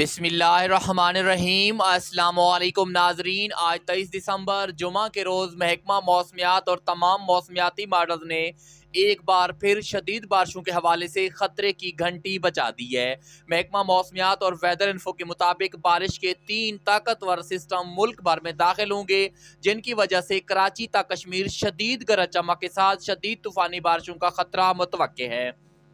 बिसमीम अल्लाम नाजरीन आज तेईस दिसंबर जुमा के रोज़ महकमा मौसमियात और तमाम मौसमियाती मॉडल ने एक बार फिर शदीद बारिशों के हवाले से ख़तरे की घंटी बचा दी है महकमा मौसमियात और वेदर इन्फो के मुताबिक बारिश के तीन ताकतवर सिस्टम मुल्क भर में दाखिल होंगे जिनकी वजह से कराची तक कश्मीर शदीद गरज चमक के साथ शदीद तूफ़ानी बारिशों का ख़तरा मुतव है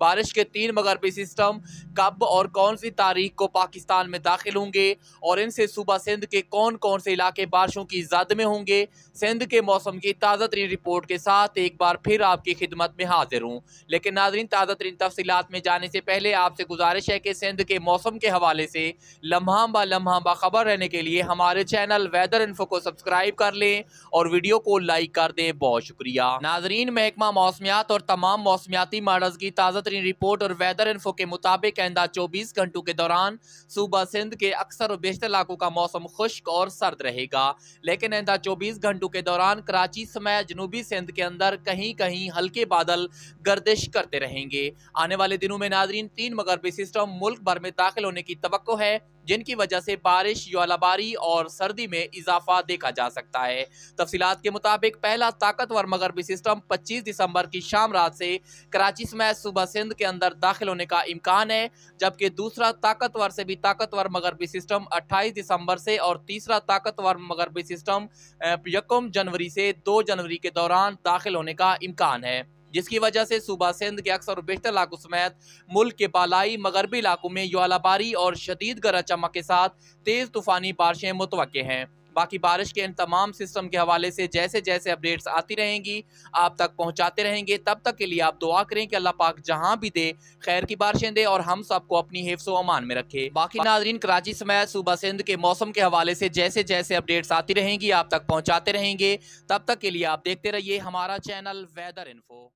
बारिश के तीन मगरबी सिस्टम कब और कौन सी तारीख को पाकिस्तान में दाखिल होंगे और इनसे सुबह सिंध के कौन कौन से इलाके बारिशों की जद में होंगे सिंध के मौसम की ताज़ा तरीन रिपोर्ट के साथ एक बार फिर आपकी खिदमत में हाजिर हूँ लेकिन नाजरीन ताज़ा तरीन तफसीत में जाने से पहले आपसे गुजारिश है कि सिंध के मौसम के हवाले से लम्हा बा लम्हा बाबर रहने के लिए हमारे चैनल वेदर इन्फो को सब्सक्राइब कर लें और वीडियो को लाइक कर दें बहुत शुक्रिया नाजरीन महकमा मौसमियात और तमाम मौसमियाती मॉडल की ताज़ा तरीन रिपोर्ट और वेदर इन्फो के मुताबिक आइंदा चौबीस घंटों के दौरान सूबा सिंध के अक्सर और बेशतर इलाकों का मौसम खुश्क और सर्द रहेगा लेकिन आइंदा चौबीस घंटों के दौरान कराची समय जनूबी सिंध के अंदर कहीं कहीं हल्के बादल गर्दिश करते रहेंगे आने वाले दिनों में नाजरीन तीन मगरबी सिस्टम मुल्क भर में दाखिल होने की तो है जिनकी वजह से बारिश योलाबारी और सर्दी में इजाफा देखा जा सकता है तफसीत के मुताबिक पहला ताकतवर मगरबी सिस्टम पच्चीस दिसंबर की शाम रात से कराची समय सुबह सिंध के अंदर दाखिल होने का इम्कान है जबकि दूसरा ताकतवर से भी ताकतवर मगरबी सिस्टम अट्ठाईस दिसंबर से और तीसरा ताकतवर मगरबी सिस्टम यकम जनवरी से दो जनवरी के दौरान दाखिल होने का इम्कान है जिसकी वजह से सूबा सिंध के अक्सर बेहतर इलाकों समेत मुल्क के बालाई मगरबी इलाकों में ज्वालाबारी और शदीद गरज चमक के साथ तेज़ तूफ़ानी बारिशें मुतव हैं बाकी बारिश के इन तमाम सिस्टम के हवाले से जैसे जैसे अपडेट्स आती रहेंगी आप तक पहुंचाते रहेंगे तब तक के लिए आप दुआ करें कि अल्लाह पाक जहां भी दे खैर की बारिशें दे और हम सबको अपनी हिफ्स अमान में रखे बाकी नाजरीन कराची समेत सुबह सिंध के मौसम के हवाले से जैसे जैसे अपडेट्स आती रहेंगी आप तक पहुँचाते रहेंगे तब तक के लिए आप देखते रहिए हमारा चैनल वेदर इन्फो